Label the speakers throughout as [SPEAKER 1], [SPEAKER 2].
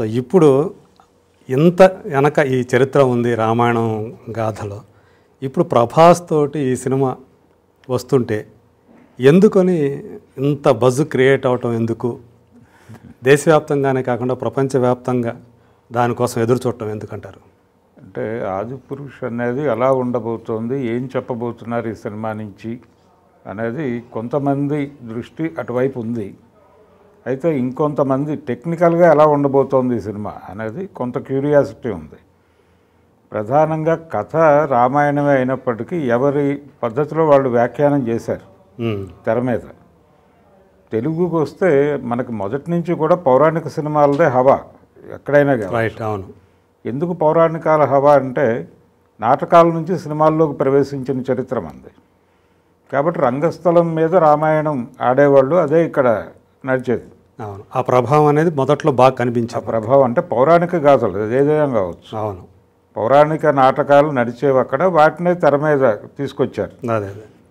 [SPEAKER 1] so ఇప్పుడు ఇంత వెనక ఈ చరిత్ర ఉంది రామాయణం గాథలో ఇప్పుడు ప్రభాస్ తోటి ఈ సినిమా వస్తుంటే ఎందుకని ఇంత బజ్ క్రియేట్ అవటం ఎందుకు దేశవ్యాప్తంగానే కాకుండా ప్రపంచవ్యాప్తంగా దానికోసం ఎదురు చూడటం ఎందుకంటారు అంటే పురుష్ అనేది ఎలా ఉండబోతోంది ఏం చెప్పబోతున్నారు ఈ సినిమా నుంచి అనేది కొంతమంది దృష్టి అటువైపు ఉంది అయితే ఇంకొంతమంది టెక్నికల్గా ఎలా ఉండబోతోంది ఈ సినిమా అనేది కొంత క్యూరియాసిటీ ఉంది ప్రధానంగా కథ రామాయణమే అయినప్పటికీ ఎవరి పద్ధతిలో వాళ్ళు వ్యాఖ్యానం చేశారు తెర మీద తెలుగుకి వస్తే మనకి మొదటి నుంచి కూడా పౌరాణిక సినిమాలదే హవా ఎక్కడైనా రైట్ అవును ఎందుకు పౌరాణికాల హవా అంటే నాటకాల నుంచి సినిమాల్లోకి ప్రవేశించిన చరిత్ర మంది కాబట్టి రంగస్థలం మీద రామాయణం ఆడేవాళ్ళు అదే ఇక్కడ నడిచేది అవును ఆ ప్రభావం అనేది మొదట్లో బాగా కనిపించే ప్రభావం అంటే పౌరాణిక గాథలు ఏదైనా కావచ్చు అవును పౌరాణిక నాటకాలు నడిచేవి అక్కడ వాటినే తెర మీద తీసుకొచ్చారు అదే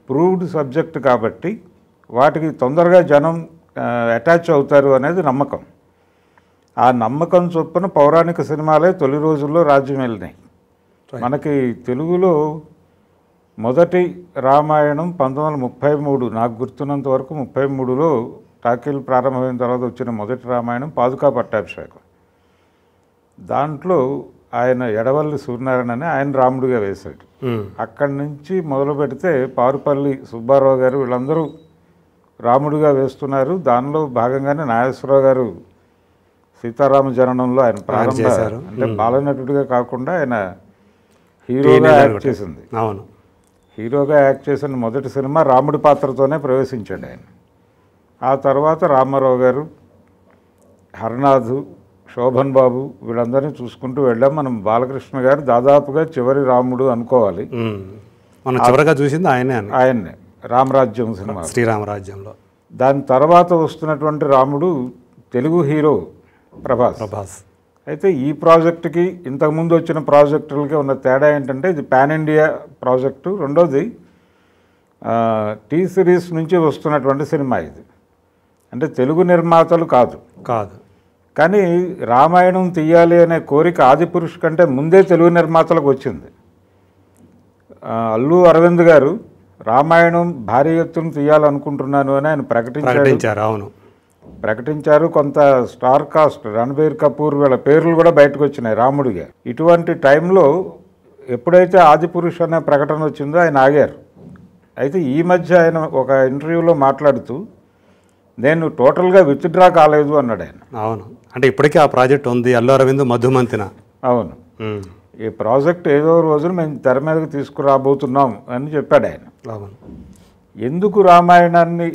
[SPEAKER 1] ప్రూవ్డ్ సబ్జెక్ట్ కాబట్టి వాటికి తొందరగా జనం అటాచ్ అవుతారు అనేది నమ్మకం ఆ నమ్మకం చొప్పున పౌరాణిక సినిమాలే తొలి రోజుల్లో రాజ్యం వెళ్ళినాయి మనకి తెలుగులో మొదటి రామాయణం పంతొమ్మిది వందల ముప్పై మూడు నాకు గుర్తున్నంత వరకు ముప్పై మూడులో టాకీలు ప్రారంభమైన తర్వాత వచ్చిన మొదటి రామాయణం పాదుకా పట్టాభిషేకం దాంట్లో ఆయన ఎడవల్లి సూర్యనారాయణ అని ఆయన రాముడిగా వేశాడు అక్కడి నుంచి మొదలు పెడితే పారుపల్లి సుబ్బారావు గారు వీళ్ళందరూ రాముడిగా వేస్తున్నారు దానిలో భాగంగానే నాగేశ్వరరావు గారు సీతారామ జననంలో ఆయన ప్రారంభ అంటే బాలనటుడిగా కాకుండా ఆయన హీరోగా యాక్ట్ చేసింది అవును హీరోగా యాక్ట్ చేసిన మొదటి సినిమా రాముడి పాత్రతోనే ప్రవేశించాడు ఆయన ఆ తర్వాత రామారావు గారు హరనాథు శోభన్ బాబు వీళ్ళందరినీ చూసుకుంటూ వెళ్ళాం మనం బాలకృష్ణ గారు దాదాపుగా చివరి రాముడు అనుకోవాలి మనం చివరిగా చూసింది ఆయనే ఆయన్నే రామరాజ్యం సినిమా శ్రీరామరాజ్యంలో దాని తర్వాత వస్తున్నటువంటి రాముడు తెలుగు హీరో ప్రభాస్ ప్రభాస్ అయితే ఈ ప్రాజెక్టుకి ఇంతకుముందు వచ్చిన ప్రాజెక్టులకి ఉన్న తేడా ఏంటంటే ఇది పాన్ ఇండియా ప్రాజెక్టు రెండోది టీ సిరీస్ నుంచి వస్తున్నటువంటి సినిమా ఇది అంటే తెలుగు నిర్మాతలు కాదు కాదు కానీ రామాయణం తీయాలి అనే కోరిక ఆదిపురుషు కంటే ముందే తెలుగు నిర్మాతలకు వచ్చింది అల్లు అరవింద్ గారు రామాయణం భారీ ఎత్తున తీయాలనుకుంటున్నాను అని ఆయన ప్రకటించారు అవును ప్రకటించారు కొంత స్టార్ కాస్ట్ రణబీర్ కపూర్ వీళ్ళ పేర్లు కూడా బయటకు వచ్చినాయి రాముడిగా ఇటువంటి టైంలో ఎప్పుడైతే ఆదిపురుష్ అనే ప్రకటన వచ్చిందో ఆయన ఆగారు అయితే ఈ మధ్య ఆయన ఒక ఇంటర్వ్యూలో మాట్లాడుతూ నేను టోటల్గా విత్డ్రా కాలేదు అన్నాడు ఆయన అవును అంటే ఇప్పటికీ ఆ ప్రాజెక్ట్ ఉంది అల్లు అరవింద్ మధుమంతిన అవును ఈ ప్రాజెక్ట్ ఏదో రోజున మేము తెర మీదకి తీసుకురాబోతున్నాం అని చెప్పాడు ఆయన అవును ఎందుకు రామాయణాన్ని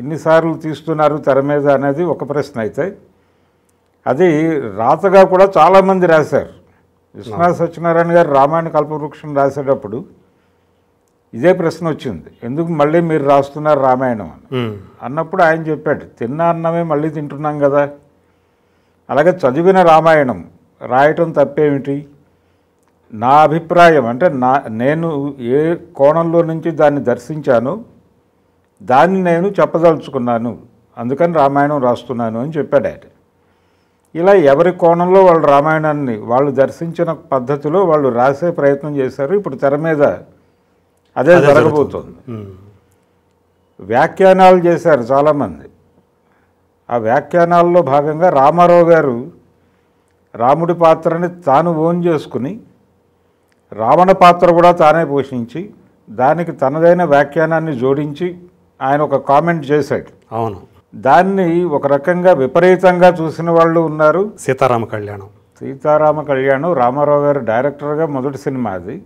[SPEAKER 1] ఇన్నిసార్లు తీస్తున్నారు తెర మీద అనేది ఒక ప్రశ్న అయితే అది రాతగా కూడా చాలామంది రాశారు విశ్వనాథ సత్యనారాయణ గారు రామాయణ కల్పవృక్షం రాసేటప్పుడు ఇదే ప్రశ్న వచ్చింది ఎందుకు మళ్ళీ మీరు రాస్తున్నారు రామాయణం అని అన్నప్పుడు ఆయన చెప్పాడు తిన్న అన్నమే మళ్ళీ తింటున్నాం కదా అలాగే చదివిన రామాయణం రాయటం తప్పేమిటి నా అభిప్రాయం అంటే నా నేను ఏ కోణంలో నుంచి దాన్ని దర్శించాను దాన్ని నేను చెప్పదలుచుకున్నాను అందుకని రామాయణం రాస్తున్నాను అని చెప్పాడు ఆయన ఇలా ఎవరి కోణంలో వాళ్ళు రామాయణాన్ని వాళ్ళు దర్శించిన పద్ధతిలో వాళ్ళు రాసే ప్రయత్నం చేశారు ఇప్పుడు తెర మీద అదే జరగబోతుంది వ్యాఖ్యానాలు చేశారు చాలామంది ఆ వ్యాఖ్యానాల్లో భాగంగా రామారావు గారు రాముడి పాత్రని తాను ఓన్ చేసుకుని రావణ పాత్ర కూడా తానే పోషించి దానికి తనదైన వ్యాఖ్యానాన్ని జోడించి ఆయన ఒక కామెంట్ చేశాడు అవును దాన్ని ఒక రకంగా విపరీతంగా చూసిన వాళ్ళు ఉన్నారు సీతారామ కళ్యాణం సీతారామ కళ్యాణం రామారావు గారు డైరెక్టర్గా మొదటి సినిమా అది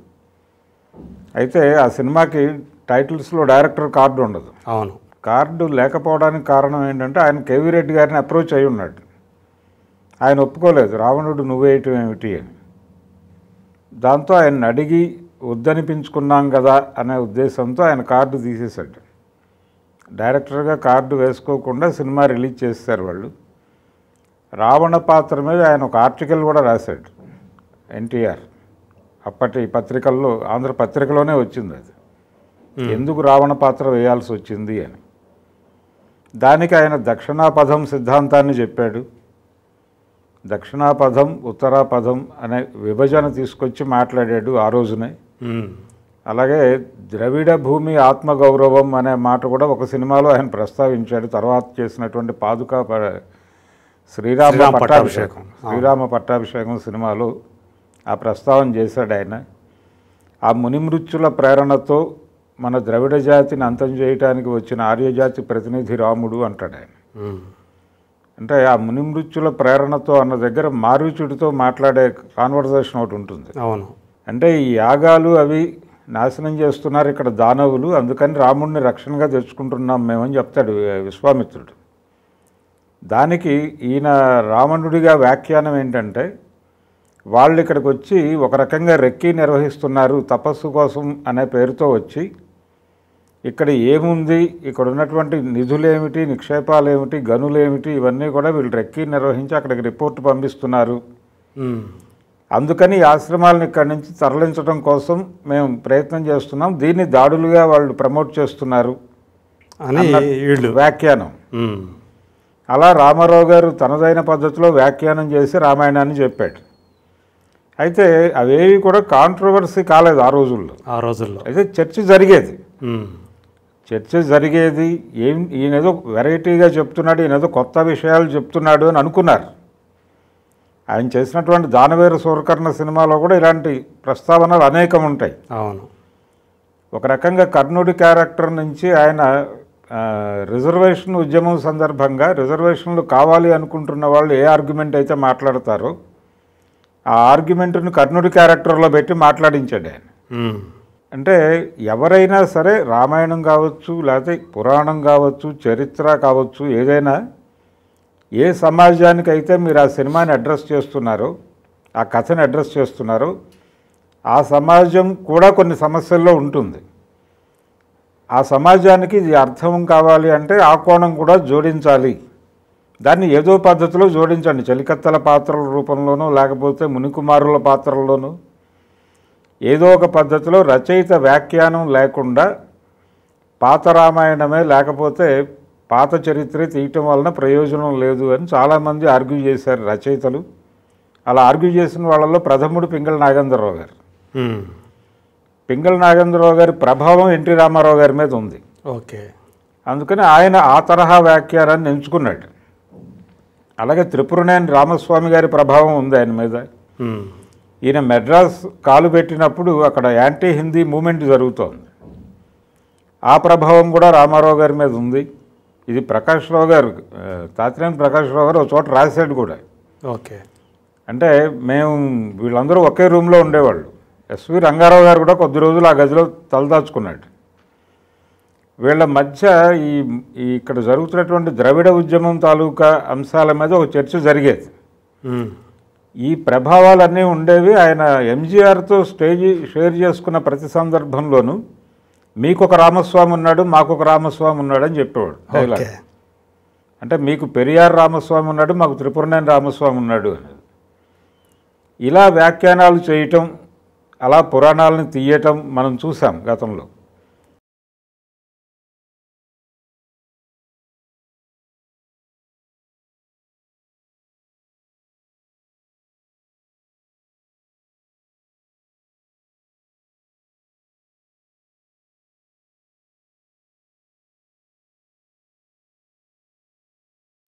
[SPEAKER 1] అయితే ఆ సినిమాకి టైటిల్స్లో డైరెక్టర్ కార్డు ఉండదు అవును కార్డు లేకపోవడానికి కారణం ఏంటంటే ఆయన కేవీ రెడ్డి గారిని అప్రోచ్ అయి ఉన్నాడు ఆయన ఒప్పుకోలేదు రావణుడు నువ్వేయటం ఏమిటి అని దాంతో ఆయన అడిగి వద్దనిపించుకున్నాం కదా అనే ఉద్దేశంతో ఆయన కార్డు తీసేశాడు డైరెక్టర్గా కార్డు వేసుకోకుండా సినిమా రిలీజ్ చేస్తారు వాళ్ళు రావణ పాత్ర మీద ఆయన ఒక ఆర్టికల్ కూడా రాశాడు ఎన్టీఆర్ అప్పటి పత్రికల్లో ఆంధ్ర పత్రికలోనే వచ్చింది అది ఎందుకు రావణ పాత్ర వేయాల్సి వచ్చింది అని దానికి ఆయన దక్షిణాపథం సిద్ధాంతాన్ని చెప్పాడు దక్షిణాపథం ఉత్తరాపథం అనే విభజన తీసుకొచ్చి మాట్లాడాడు ఆ రోజునే అలాగే ద్రవిడ భూమి ఆత్మగౌరవం అనే మాట కూడా ఒక సినిమాలో ఆయన ప్రస్తావించాడు తర్వాత చేసినటువంటి పాదుక శ్రీరామ పట్టాభిషేకం శ్రీరామ పట్టాభిషేకం సినిమాలో ఆ ప్రస్తావన చేశాడు ఆయన ఆ మునిమృత్యుల ప్రేరణతో మన ద్రవిడ జాతిని అంతం చేయడానికి వచ్చిన ఆర్యజాతి ప్రతినిధి రాముడు అంటాడు ఆయన అంటే ఆ మునిమృత్యుల ప్రేరణతో అన్న దగ్గర మారుచుడితో మాట్లాడే కాన్వర్జేషన్ ఒకటి ఉంటుంది అవును అంటే ఈ యాగాలు అవి నాశనం చేస్తున్నారు ఇక్కడ దానవులు అందుకని రాముడిని రక్షణగా తెచ్చుకుంటున్నాం మేమని చెప్తాడు విశ్వామిత్రుడు దానికి ఈయన రావణుడిగా వ్యాఖ్యానం ఏంటంటే వాళ్ళు ఇక్కడికి వచ్చి ఒక రకంగా రెక్కి నిర్వహిస్తున్నారు తపస్సు కోసం అనే పేరుతో వచ్చి ఇక్కడ ఏముంది ఇక్కడ ఉన్నటువంటి నిధులేమిటి నిక్షేపాలేమిటి గనులేమిటి ఇవన్నీ కూడా వీళ్ళు రెక్కి నిర్వహించి అక్కడికి రిపోర్ట్ పంపిస్తున్నారు అందుకని ఆశ్రమాలను ఇక్కడి నుంచి తరలించడం కోసం మేము ప్రయత్నం చేస్తున్నాం దీన్ని దాడులుగా వాళ్ళు ప్రమోట్ చేస్తున్నారు అని వీళ్ళు వ్యాఖ్యానం అలా రామారావు గారు తనదైన పద్ధతిలో వ్యాఖ్యానం చేసి రామాయణాన్ని చెప్పాడు అయితే అవేవి కూడా కాంట్రవర్సీ కాలేదు ఆ రోజుల్లో ఆ రోజుల్లో అయితే చర్చ జరిగేది చర్చ జరిగేది ఏం ఈయనేదో వెరైటీగా చెప్తున్నాడు ఈయనేదో కొత్త విషయాలు చెప్తున్నాడు అని అనుకున్నారు ఆయన చేసినటువంటి దానవేరు సూరకర్ణ సినిమాలో కూడా ఇలాంటి ప్రస్తావనలు అనేకం ఉంటాయి అవును ఒక రకంగా కర్ణుడి క్యారెక్టర్ నుంచి ఆయన రిజర్వేషన్ ఉద్యమం సందర్భంగా రిజర్వేషన్లు కావాలి అనుకుంటున్న వాళ్ళు ఏ ఆర్గ్యుమెంట్ అయితే మాట్లాడతారో ఆ ఆర్గ్యుమెంట్ను కర్ణుడి క్యారెక్టర్లో పెట్టి మాట్లాడించాడు ఆయన అంటే ఎవరైనా సరే రామాయణం కావచ్చు లేకపోతే పురాణం కావచ్చు చరిత్ర కావచ్చు ఏదైనా ఏ సమాజానికి అయితే మీరు ఆ సినిమాని అడ్రస్ చేస్తున్నారో ఆ కథని అడ్రస్ చేస్తున్నారు ఆ సమాజం కూడా కొన్ని సమస్యల్లో ఉంటుంది ఆ సమాజానికి ఇది అర్థం కావాలి అంటే ఆ కోణం కూడా జోడించాలి దాన్ని ఏదో పద్ధతిలో జోడించండి చలికత్తల పాత్రల రూపంలోనూ లేకపోతే మునికుమారుల పాత్రల్లోనూ ఏదో ఒక పద్ధతిలో రచయిత వ్యాఖ్యానం లేకుండా పాత రామాయణమే లేకపోతే పాత చరిత్ర తీయటం వలన ప్రయోజనం లేదు అని చాలామంది ఆర్గ్యూ చేశారు రచయితలు అలా ఆర్గ్యూ చేసిన వాళ్ళలో ప్రథముడు పింగళ నాగేంద్రరావు గారు పింగళ నాగేంద్రరావు గారి ప్రభావం ఎన్టీ రామారావు గారి మీద ఉంది ఓకే అందుకని ఆయన ఆ తరహా వ్యాఖ్యానాన్ని ఎంచుకున్నాడు అలాగే త్రిపురనేని రామస్వామి గారి ప్రభావం ఉంది ఆయన మీద ఈయన మెడ్రాస్ కాలు పెట్టినప్పుడు అక్కడ యాంటీ హిందీ మూమెంట్ జరుగుతోంది ఆ ప్రభావం కూడా రామారావు గారి మీద ఉంది ఇది ప్రకాష్ రావు గారు తాత్రేని ప్రకాష్ రావు గారు ఒక చోట రాశాడు కూడా ఓకే అంటే మేము వీళ్ళందరూ ఒకే రూమ్లో ఉండేవాళ్ళు ఎస్వి రంగారావు గారు కూడా కొద్ది రోజులు ఆ గదిలో తలదాచుకున్నాడు వీళ్ళ మధ్య ఈ ఇక్కడ జరుగుతున్నటువంటి ద్రవిడ ఉద్యమం తాలూకా అంశాల మీద ఒక చర్చ జరిగేది ఈ ప్రభావాలన్నీ ఉండేవి ఆయన ఎంజీఆర్తో స్టేజ్ షేర్ చేసుకున్న ప్రతి సందర్భంలోనూ మీకు ఒక రామస్వామి ఉన్నాడు మాకు ఒక రామస్వామి ఉన్నాడు అని చెప్పేవాడు అంటే మీకు పెరియార్ రామస్వామి ఉన్నాడు మాకు త్రిపురనేని రామస్వామి ఉన్నాడు అనేది ఇలా వ్యాఖ్యానాలు చేయటం అలా పురాణాలను తీయటం మనం చూసాం గతంలో